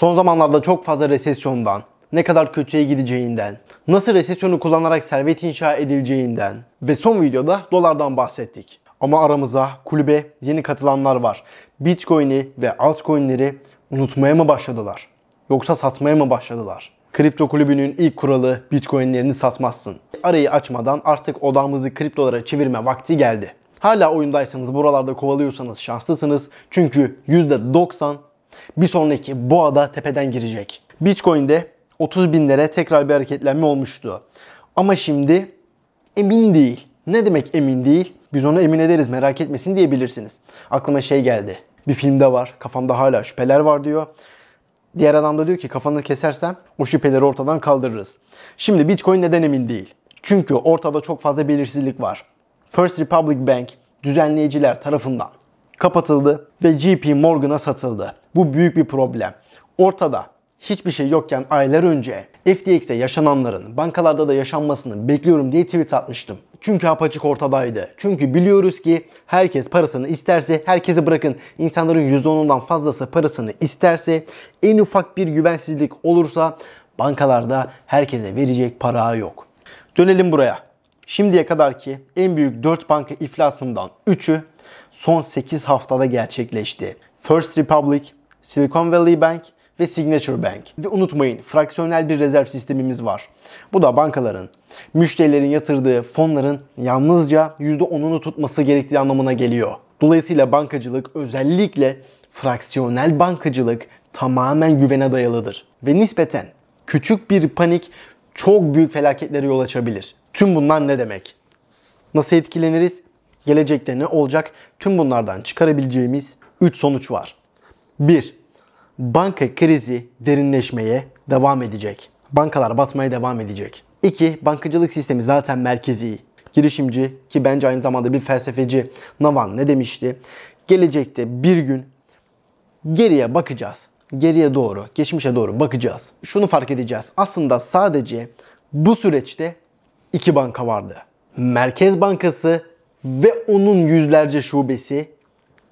Son zamanlarda çok fazla resesyondan, ne kadar kötüye gideceğinden, nasıl resesyonu kullanarak servet inşa edileceğinden ve son videoda dolardan bahsettik. Ama aramıza kulübe yeni katılanlar var. Bitcoin'i ve altcoin'leri unutmaya mı başladılar? Yoksa satmaya mı başladılar? Kripto kulübünün ilk kuralı Bitcoin'lerini satmazsın. Arayı açmadan artık odamızı kriptolara çevirme vakti geldi. Hala oyundaysanız buralarda kovalıyorsanız şanslısınız. Çünkü %90 bir sonraki boğada tepeden girecek. Bitcoin'de 30 binlere tekrar bir hareketlenme olmuştu. Ama şimdi emin değil. Ne demek emin değil? Biz onu emin ederiz merak etmesin diyebilirsiniz. Aklıma şey geldi. Bir filmde var kafamda hala şüpheler var diyor. Diğer adam da diyor ki kafanı kesersen o şüpheleri ortadan kaldırırız. Şimdi Bitcoin neden emin değil? Çünkü ortada çok fazla belirsizlik var. First Republic Bank düzenleyiciler tarafından kapatıldı ve JP Morgan'a satıldı. Bu büyük bir problem. Ortada hiçbir şey yokken aylar önce FTX'te yaşananların bankalarda da yaşanmasını bekliyorum diye tweet atmıştım. Çünkü apaçık ortadaydı. Çünkü biliyoruz ki herkes parasını isterse, herkesi bırakın insanların %10'undan fazlası parasını isterse, en ufak bir güvensizlik olursa bankalarda herkese verecek para yok. Dönelim buraya. Şimdiye kadar ki en büyük 4 banka iflasından 3'ü son 8 haftada gerçekleşti. First Republic, Silicon Valley Bank ve Signature Bank. Ve unutmayın fraksiyonel bir rezerv sistemimiz var. Bu da bankaların müşterilerin yatırdığı fonların yalnızca %10'unu tutması gerektiği anlamına geliyor. Dolayısıyla bankacılık özellikle fraksiyonel bankacılık tamamen güvene dayalıdır. Ve nispeten küçük bir panik çok büyük felaketlere yol açabilir. Tüm bunlar ne demek? Nasıl etkileniriz? Gelecekte ne olacak? Tüm bunlardan çıkarabileceğimiz 3 sonuç var. 1. Banka krizi derinleşmeye devam edecek. Bankalar batmaya devam edecek. 2. Bankacılık sistemi zaten merkezi. Girişimci ki bence aynı zamanda bir felsefeci Navan ne demişti? Gelecekte bir gün geriye bakacağız. Geriye doğru, geçmişe doğru bakacağız. Şunu fark edeceğiz. Aslında sadece bu süreçte iki banka vardı. Merkez Bankası ve onun yüzlerce şubesi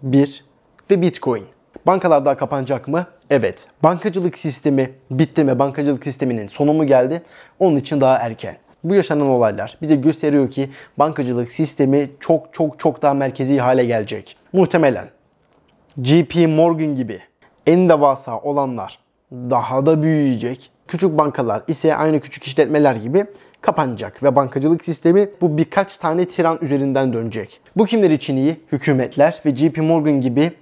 bir ve Bitcoin. Bankalar daha kapanacak mı? Evet. Bankacılık sistemi bitti mi? Bankacılık sisteminin sonu mu geldi? Onun için daha erken. Bu yaşanan olaylar bize gösteriyor ki bankacılık sistemi çok çok çok daha merkezi hale gelecek. Muhtemelen JP Morgan gibi en devasa olanlar daha da büyüyecek. Küçük bankalar ise aynı küçük işletmeler gibi kapanacak ve bankacılık sistemi bu birkaç tane tiran üzerinden dönecek. Bu kimler için iyi? Hükümetler ve JP Morgan gibi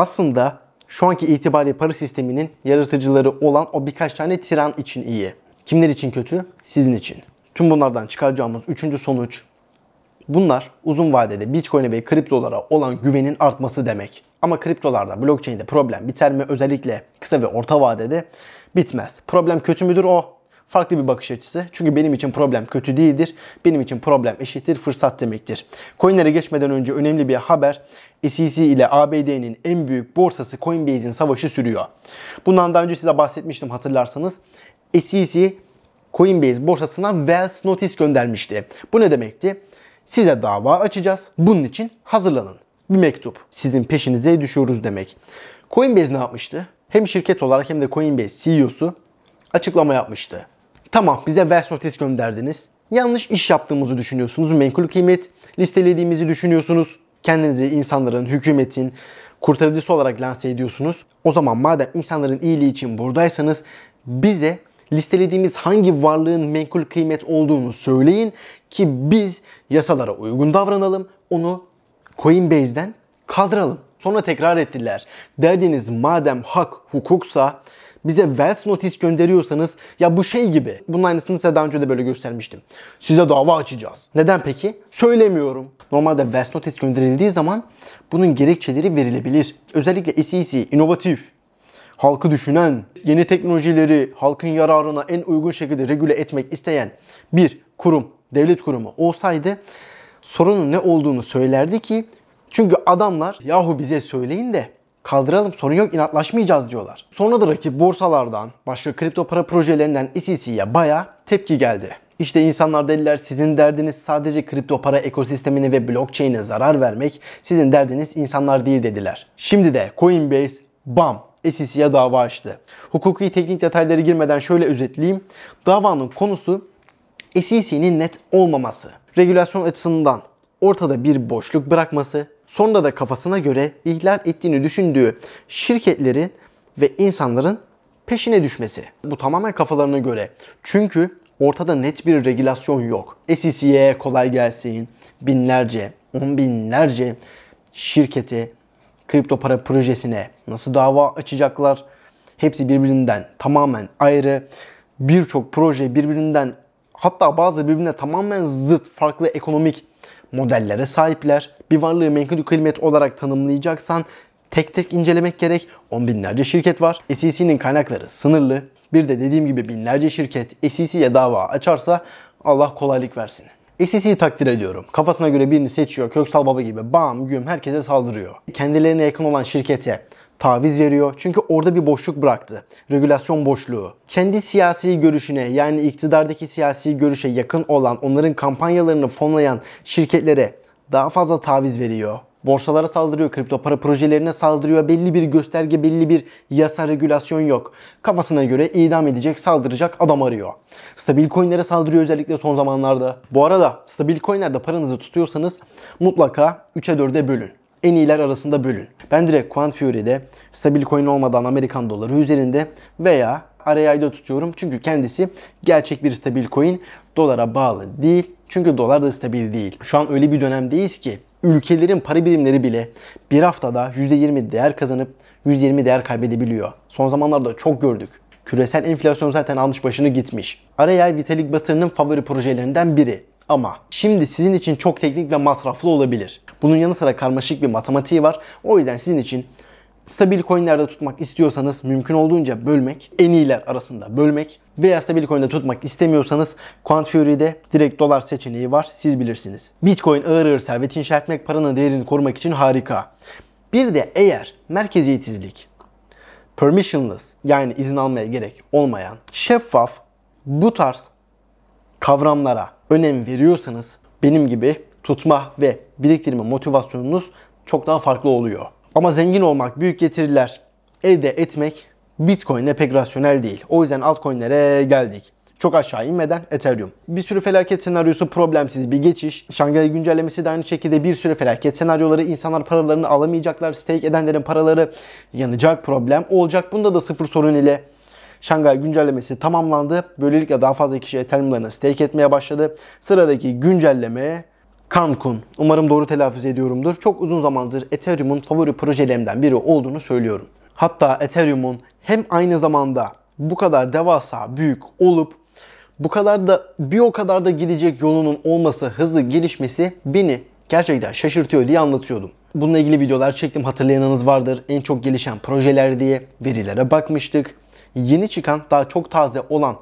aslında şu anki itibariyle para sisteminin yaratıcıları olan o birkaç tane tiran için iyi. Kimler için kötü? Sizin için. Tüm bunlardan çıkaracağımız üçüncü sonuç bunlar uzun vadede Bitcoin'e ve kriptolara olan güvenin artması demek. Ama kriptolarda, blockchain'de problem biter mi? Özellikle kısa ve orta vadede bitmez. Problem kötü müdür? O farklı bir bakış açısı. Çünkü benim için problem kötü değildir. Benim için problem eşittir, fırsat demektir. Coin'lere geçmeden önce önemli bir haber. SEC ile ABD'nin en büyük borsası Coinbase'in savaşı sürüyor. Bundan daha önce size bahsetmiştim hatırlarsanız. SEC Coinbase borsasına Wells Notice göndermişti. Bu ne demekti? Size dava açacağız. Bunun için hazırlanın. Bir mektup. Sizin peşinize düşüyoruz demek. Coinbase ne yapmıştı? Hem şirket olarak hem de Coinbase CEO'su açıklama yapmıştı. Tamam bize Wells Notice gönderdiniz. Yanlış iş yaptığımızı düşünüyorsunuz. Menkul kıymet listelediğimizi düşünüyorsunuz. Kendinizi insanların, hükümetin kurtarıcısı olarak lanse ediyorsunuz. O zaman madem insanların iyiliği için buradaysanız bize listelediğimiz hangi varlığın menkul kıymet olduğunu söyleyin ki biz yasalara uygun davranalım, onu Coinbase'den kaldıralım. Sonra tekrar ettiler. Derdiniz madem hak hukuksa bize Wells notis gönderiyorsanız ya bu şey gibi. Bunun aynısını size daha önce de böyle göstermiştim. Size dava açacağız. Neden peki? Söylemiyorum. Normalde Wells notis gönderildiği zaman bunun gerekçeleri verilebilir. Özellikle SEC, inovatif, halkı düşünen, yeni teknolojileri halkın yararına en uygun şekilde regüle etmek isteyen bir kurum, devlet kurumu olsaydı sorunun ne olduğunu söylerdi ki çünkü adamlar yahu bize söyleyin de kaldıralım sorun yok inatlaşmayacağız diyorlar. Sonra da rakip borsalardan başka kripto para projelerinden SEC'ye baya tepki geldi. İşte insanlar dediler sizin derdiniz sadece kripto para ekosistemini ve blockchain'e zarar vermek, sizin derdiniz insanlar değil dediler. Şimdi de Coinbase bam SEC'ye dava açtı. Hukuki teknik detayları girmeden şöyle özetleyeyim. Davanın konusu SEC'nin net olmaması, regülasyon açısından ortada bir boşluk bırakması sonra da kafasına göre ihlal ettiğini düşündüğü şirketlerin ve insanların peşine düşmesi. Bu tamamen kafalarına göre. Çünkü ortada net bir regülasyon yok. SEC'ye kolay gelsin binlerce, on binlerce şirketi kripto para projesine nasıl dava açacaklar? Hepsi birbirinden tamamen ayrı. Birçok proje birbirinden hatta bazı birbirine tamamen zıt farklı ekonomik modellere sahipler. Bir varlığı menkul kıymet olarak tanımlayacaksan tek tek incelemek gerek. On binlerce şirket var. SEC'nin kaynakları sınırlı. Bir de dediğim gibi binlerce şirket SEC'ye dava açarsa Allah kolaylık versin. SEC'yi takdir ediyorum. Kafasına göre birini seçiyor. Köksal Baba gibi bam güm herkese saldırıyor. Kendilerine yakın olan şirkete taviz veriyor. Çünkü orada bir boşluk bıraktı. Regülasyon boşluğu. Kendi siyasi görüşüne yani iktidardaki siyasi görüşe yakın olan onların kampanyalarını fonlayan şirketlere daha fazla taviz veriyor borsalara saldırıyor, kripto para projelerine saldırıyor. Belli bir gösterge, belli bir yasa, regülasyon yok. Kafasına göre idam edecek, saldıracak adam arıyor. Stabil coinlere saldırıyor özellikle son zamanlarda. Bu arada stabil coinlerde paranızı tutuyorsanız mutlaka 3'e 4'e bölün en iyiler arasında bölün. Ben direkt Quant Fury'de stabil coin olmadan Amerikan doları üzerinde veya RAI'de tutuyorum. Çünkü kendisi gerçek bir stabil coin dolara bağlı değil. Çünkü dolar da stabil değil. Şu an öyle bir dönemdeyiz ki ülkelerin para birimleri bile bir haftada %20 değer kazanıp %20 değer kaybedebiliyor. Son zamanlarda çok gördük. Küresel enflasyon zaten almış başını gitmiş. RAI Vitalik Buterin'in favori projelerinden biri ama şimdi sizin için çok teknik ve masraflı olabilir. Bunun yanı sıra karmaşık bir matematiği var. O yüzden sizin için stabil coinlerde tutmak istiyorsanız mümkün olduğunca bölmek, en iyiler arasında bölmek veya stabil coin'de tutmak istemiyorsanız quant Quantfury'de direkt dolar seçeneği var siz bilirsiniz. Bitcoin ağır ağır servet inşa etmek paranın değerini korumak için harika. Bir de eğer merkeziyetsizlik, permissionless yani izin almaya gerek olmayan, şeffaf, bu tarz kavramlara önem veriyorsanız benim gibi tutma ve biriktirme motivasyonunuz çok daha farklı oluyor. Ama zengin olmak, büyük getiriler elde etmek Bitcoin'e pek rasyonel değil. O yüzden altcoin'lere geldik. Çok aşağı inmeden Ethereum. Bir sürü felaket senaryosu problemsiz bir geçiş. Şangay güncellemesi de aynı şekilde bir sürü felaket senaryoları. insanlar paralarını alamayacaklar. Stake edenlerin paraları yanacak problem olacak. Bunda da sıfır sorun ile Şangay güncellemesi tamamlandı. Böylelikle daha fazla kişi Ethereum'larını stake etmeye başladı. Sıradaki güncelleme Cancun. Umarım doğru telaffuz ediyorumdur. Çok uzun zamandır Ethereum'un favori projelerimden biri olduğunu söylüyorum. Hatta Ethereum'un hem aynı zamanda bu kadar devasa büyük olup bu kadar da bir o kadar da gidecek yolunun olması, hızlı gelişmesi beni gerçekten şaşırtıyor diye anlatıyordum. Bununla ilgili videolar çektim hatırlayanınız vardır. En çok gelişen projeler diye verilere bakmıştık yeni çıkan daha çok taze olan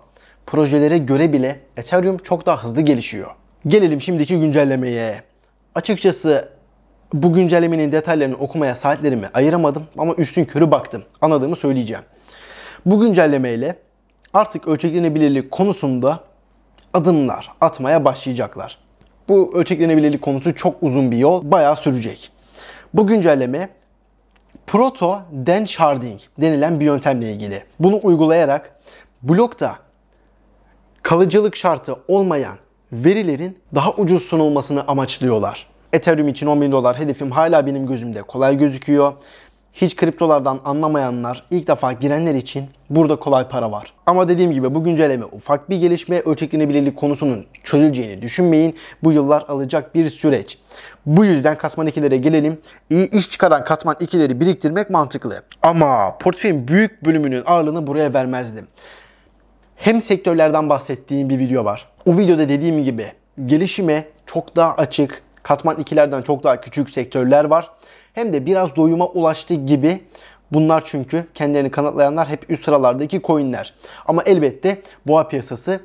projelere göre bile Ethereum çok daha hızlı gelişiyor. Gelelim şimdiki güncellemeye. Açıkçası bu güncellemenin detaylarını okumaya saatlerimi ayıramadım ama üstün körü baktım. Anladığımı söyleyeceğim. Bu güncellemeyle artık ölçeklenebilirlik konusunda adımlar atmaya başlayacaklar. Bu ölçeklenebilirlik konusu çok uzun bir yol, bayağı sürecek. Bu güncelleme proto den sharding denilen bir yöntemle ilgili. Bunu uygulayarak blokta kalıcılık şartı olmayan verilerin daha ucuz sunulmasını amaçlıyorlar. Ethereum için 10 bin dolar hedefim hala benim gözümde kolay gözüküyor hiç kriptolardan anlamayanlar, ilk defa girenler için burada kolay para var. Ama dediğim gibi bu güncelleme ufak bir gelişme, ölçeklenebilirlik konusunun çözüleceğini düşünmeyin. Bu yıllar alacak bir süreç. Bu yüzden katman 2'lere gelelim. İyi iş çıkaran katman 2'leri biriktirmek mantıklı. Ama portföyün büyük bölümünün ağırlığını buraya vermezdim. Hem sektörlerden bahsettiğim bir video var. O videoda dediğim gibi gelişime çok daha açık, katman 2'lerden çok daha küçük sektörler var hem de biraz doyuma ulaştı gibi. Bunlar çünkü kendilerini kanıtlayanlar hep üst sıralardaki coinler. Ama elbette boğa piyasası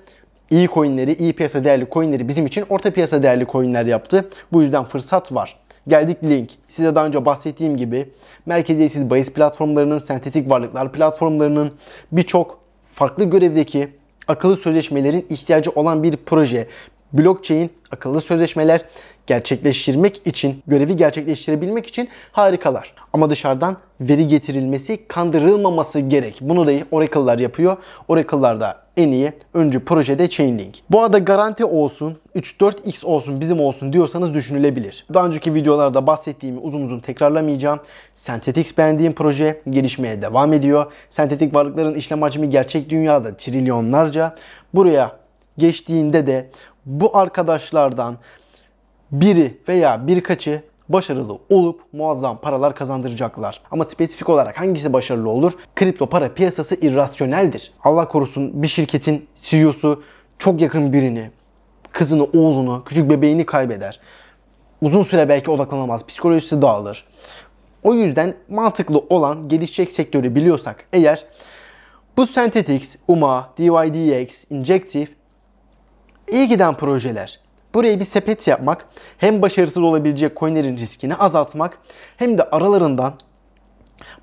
iyi coinleri, iyi piyasa değerli coinleri bizim için orta piyasa değerli coinler yaptı. Bu yüzden fırsat var. Geldik Link. Size daha önce bahsettiğim gibi merkeziyetsiz bahis platformlarının, sentetik varlıklar platformlarının birçok farklı görevdeki akıllı sözleşmelerin ihtiyacı olan bir proje, blockchain, akıllı sözleşmeler gerçekleştirmek için, görevi gerçekleştirebilmek için harikalar. Ama dışarıdan veri getirilmesi, kandırılmaması gerek. Bunu da Oracle'lar yapıyor. Oracle'lar da en iyi öncü projede Chainlink. Bu arada garanti olsun, 3-4x olsun, bizim olsun diyorsanız düşünülebilir. Daha önceki videolarda bahsettiğimi uzun uzun tekrarlamayacağım. Synthetix beğendiğim proje gelişmeye devam ediyor. Sentetik varlıkların işlem hacmi gerçek dünyada trilyonlarca. Buraya geçtiğinde de bu arkadaşlardan biri veya birkaçı başarılı olup muazzam paralar kazandıracaklar. Ama spesifik olarak hangisi başarılı olur? Kripto para piyasası irrasyoneldir. Allah korusun bir şirketin CEO'su çok yakın birini, kızını, oğlunu, küçük bebeğini kaybeder. Uzun süre belki odaklanamaz, psikolojisi dağılır. O yüzden mantıklı olan gelişecek sektörü biliyorsak eğer bu Sentetics, UMA, DYDX, e Injective İyi giden projeler. Buraya bir sepet yapmak hem başarısız olabilecek coinlerin riskini azaltmak hem de aralarından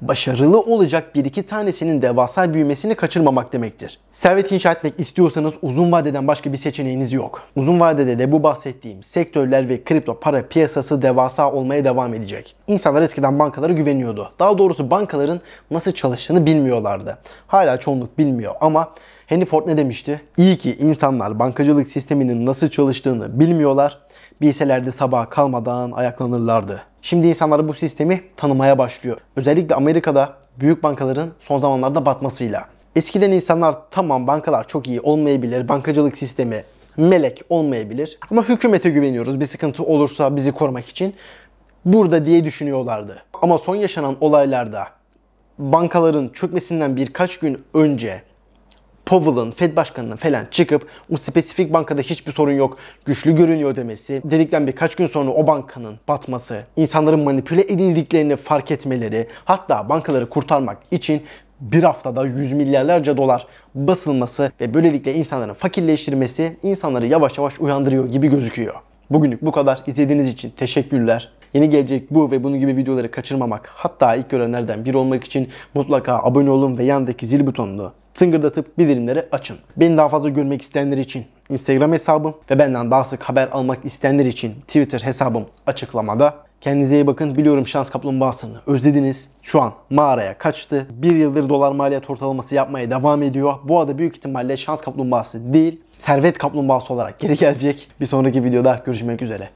başarılı olacak bir iki tanesinin devasa büyümesini kaçırmamak demektir. Servet inşa etmek istiyorsanız uzun vadeden başka bir seçeneğiniz yok. Uzun vadede de bu bahsettiğim sektörler ve kripto para piyasası devasa olmaya devam edecek. İnsanlar eskiden bankalara güveniyordu. Daha doğrusu bankaların nasıl çalıştığını bilmiyorlardı. Hala çoğunluk bilmiyor ama Henry Ford ne demişti? İyi ki insanlar bankacılık sisteminin nasıl çalıştığını bilmiyorlar. Bilselerdi sabah kalmadan ayaklanırlardı. Şimdi insanlar bu sistemi tanımaya başlıyor. Özellikle Amerika'da büyük bankaların son zamanlarda batmasıyla. Eskiden insanlar tamam bankalar çok iyi olmayabilir, bankacılık sistemi melek olmayabilir. Ama hükümete güveniyoruz bir sıkıntı olursa bizi korumak için burada diye düşünüyorlardı. Ama son yaşanan olaylarda bankaların çökmesinden birkaç gün önce Powell'ın, Fed Başkanı'nın falan çıkıp o spesifik bankada hiçbir sorun yok, güçlü görünüyor demesi, dedikten birkaç gün sonra o bankanın batması, insanların manipüle edildiklerini fark etmeleri, hatta bankaları kurtarmak için bir haftada yüz milyarlarca dolar basılması ve böylelikle insanların fakirleştirmesi insanları yavaş yavaş uyandırıyor gibi gözüküyor. Bugünlük bu kadar. İzlediğiniz için teşekkürler. Yeni gelecek bu ve bunun gibi videoları kaçırmamak, hatta ilk görenlerden biri olmak için mutlaka abone olun ve yandaki zil butonunu tıngırdatıp bildirimleri açın. Beni daha fazla görmek isteyenler için Instagram hesabım ve benden daha sık haber almak isteyenler için Twitter hesabım açıklamada. Kendinize iyi bakın. Biliyorum şans kaplumbağasını özlediniz. Şu an mağaraya kaçtı. Bir yıldır dolar maliyet ortalaması yapmaya devam ediyor. Bu arada büyük ihtimalle şans kaplumbağası değil, servet kaplumbağası olarak geri gelecek. Bir sonraki videoda görüşmek üzere.